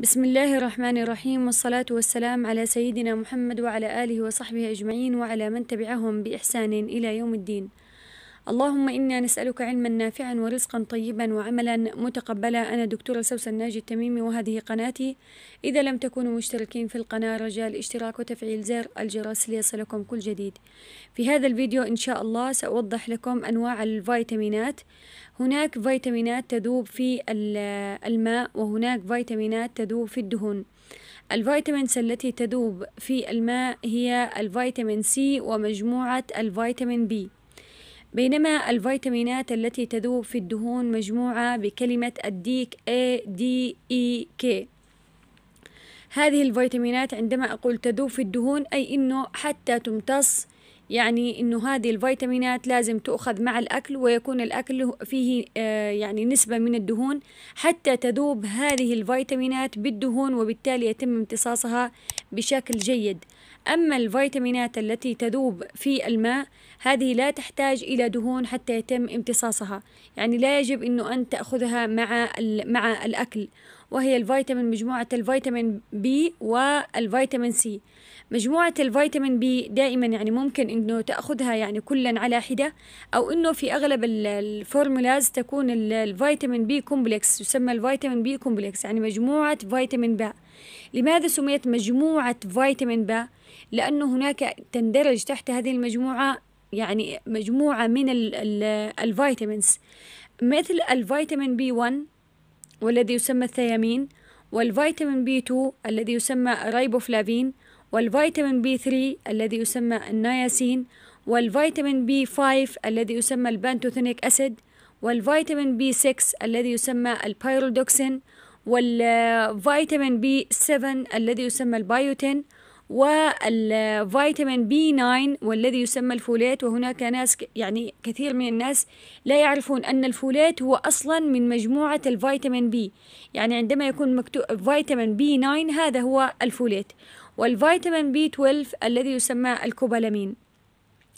بسم الله الرحمن الرحيم والصلاة والسلام على سيدنا محمد وعلى آله وصحبه أجمعين وعلى من تبعهم بإحسان إلى يوم الدين اللهم إنا نسألك علما نافعا ورزقا طيبا وعملا متقبلا أنا دكتورة سوسن ناجي التميمي وهذه قناتي إذا لم تكونوا مشتركين في القناة رجاء الاشتراك وتفعيل زر الجرس ليصلكم كل جديد في هذا الفيديو إن شاء الله سأوضح لكم أنواع الفيتامينات هناك فيتامينات تذوب في الماء وهناك فيتامينات تذوب في الدهون الفيتامينز التي تذوب في الماء هي الفيتامين سي ومجموعة الفيتامين بي بينما الفيتامينات التي تذوب في الدهون مجموعة بكلمة الديك A D E K هذه الفيتامينات عندما أقول تذوب في الدهون أي أنه حتى تمتص يعني أنه هذه الفيتامينات لازم تؤخذ مع الأكل ويكون الأكل فيه آه، يعني نسبة من الدهون حتى تذوب هذه الفيتامينات بالدهون وبالتالي يتم امتصاصها بشكل جيد أما الفيتامينات التي تذوب في الماء هذه لا تحتاج إلى دهون حتى يتم امتصاصها يعني لا يجب أنه أن تأخذها مع, مع الأكل وهي الفيتامين مجموعة الفيتامين بي والفيتامين سي مجموعة الفيتامين بي دائما يعني ممكن انه تاخذها يعني كلا على حدة او انه في اغلب الفورمولاز تكون الفيتامين بي كومبلكس يسمى الفيتامين بي كومبلكس يعني مجموعة فيتامين باء لماذا سميت مجموعة فيتامين باء؟ لأنه هناك تندرج تحت هذه المجموعة يعني مجموعة من الفيتامينز مثل الفيتامين بي 1 والذي يسمى الثيامين والفيتامين بي 2 الذي يسمى ريبوفلافين والفيتامين بي 3 الذي يسمى النياسين والفيتامين بي 5 الذي يسمى البانتوثينيك أسيد والفيتامين بي 6 الذي يسمى البيرودوكسين والفيتامين بي 7 الذي يسمى البايوتين والفيتامين بي 9 والذي يسمى الفولات وهناك ناس يعني كثير من الناس لا يعرفون أن الفولات هو أصلا من مجموعة الفيتامين بي يعني عندما يكون مكتوب فيتامين بي 9 هذا هو الفولات والفيتامين بي 12 الذي يسمى الكوبالامين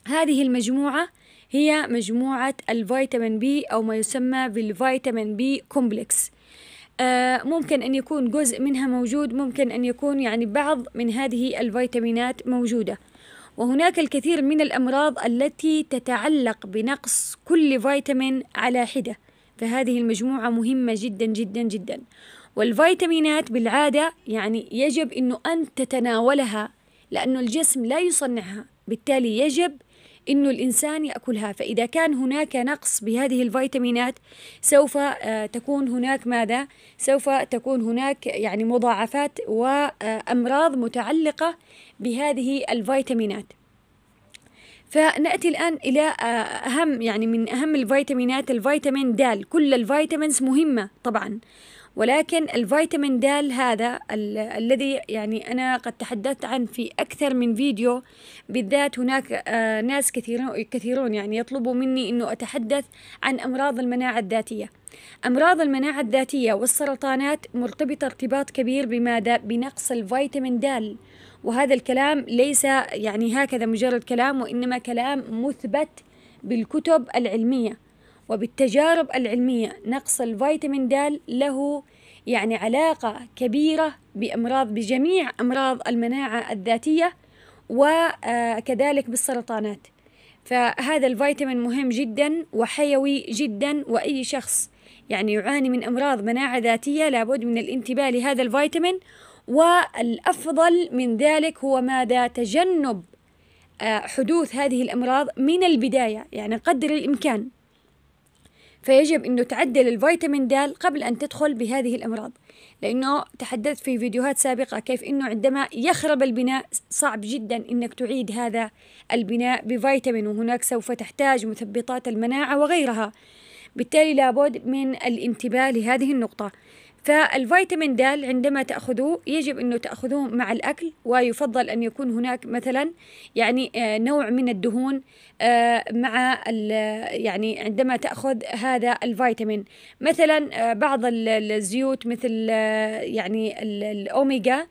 هذه المجموعة هي مجموعة الفيتامين بي أو ما يسمى بالفيتامين بي كومبلكس آه، ممكن أن يكون جزء منها موجود ممكن أن يكون يعني بعض من هذه الفيتامينات موجودة وهناك الكثير من الأمراض التي تتعلق بنقص كل فيتامين على حدة فهذه المجموعة مهمة جدا جدا جدا والفيتامينات بالعادة يعني يجب أنه أن تتناولها لأنه الجسم لا يصنعها بالتالي يجب أنه الإنسان يأكلها فإذا كان هناك نقص بهذه الفيتامينات سوف آه، تكون هناك ماذا؟ سوف تكون هناك يعني مضاعفات وأمراض متعلقة بهذه الفيتامينات فناتي الان الى آه، اهم يعني من اهم الفيتامينات الفيتامين د كل الفيتامينز مهمه طبعا ولكن الفيتامين د هذا ال الذي يعني أنا قد تحدثت عنه في أكثر من فيديو بالذات هناك آه ناس كثيرون كثيرون يعني يطلبوا مني أنه أتحدث عن أمراض المناعة الذاتية أمراض المناعة الذاتية والسرطانات مرتبطة ارتباط كبير بماذا؟ بنقص الفيتامين د وهذا الكلام ليس يعني هكذا مجرد كلام وإنما كلام مثبت بالكتب العلمية وبالتجارب العلمية نقص الفيتامين د له يعني علاقة كبيرة بأمراض بجميع أمراض المناعة الذاتية وكذلك آه، بالسرطانات فهذا الفيتامين مهم جدا وحيوي جدا وأي شخص يعني يعاني من أمراض مناعة ذاتية لابد من الانتباه لهذا الفيتامين والأفضل من ذلك هو ماذا تجنب آه، حدوث هذه الأمراض من البداية يعني قدر الإمكان فيجب أنه تعدل الفيتامين د قبل أن تدخل بهذه الأمراض لأنه تحدثت في فيديوهات سابقة كيف أنه عندما يخرب البناء صعب جدا أنك تعيد هذا البناء بفيتامين وهناك سوف تحتاج مثبطات المناعة وغيرها بالتالي لابد من الانتباه لهذه النقطة فالفيتامين د عندما تأخذوه يجب أنه تأخذوه مع الأكل ويفضل أن يكون هناك مثلا يعني آه، نوع من الدهون آه، مع يعني عندما تأخذ هذا الفيتامين مثلا آه، بعض الزيوت مثل يعني الأوميجا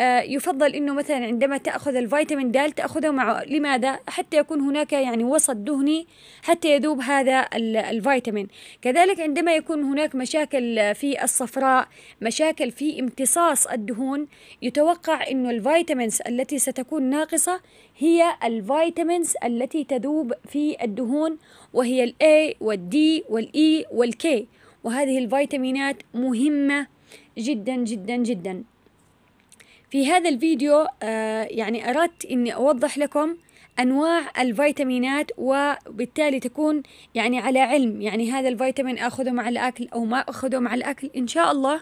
آه، يفضل انه مثلا عندما تاخذ الفيتامين د تاخذه مع لماذا حتى يكون هناك يعني وسط دهني حتى يذوب هذا الفيتامين كذلك عندما يكون هناك مشاكل في الصفراء مشاكل في امتصاص الدهون يتوقع انه الفيتامينز التي ستكون ناقصه هي الفيتامينز التي تذوب في الدهون وهي ال A وال D وال E وال K وهذه الفيتامينات مهمه جدا جدا جدا في هذا الفيديو آه، يعني أردت أني أوضح لكم أنواع الفيتامينات وبالتالي تكون يعني على علم يعني هذا الفيتامين أخذه مع الأكل أو ما أخذه مع الأكل إن شاء الله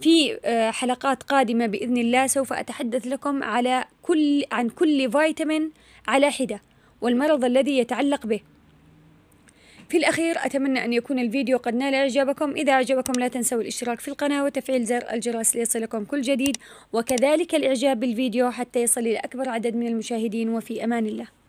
في آه، حلقات قادمة بإذن الله سوف أتحدث لكم على كل عن كل فيتامين على حدة والمرض الذي يتعلق به في الأخير أتمنى أن يكون الفيديو قد نال إعجابكم إذا أعجبكم لا تنسوا الاشتراك في القناة وتفعيل زر الجرس ليصلكم كل جديد وكذلك الإعجاب بالفيديو حتى يصل إلى أكبر عدد من المشاهدين وفي أمان الله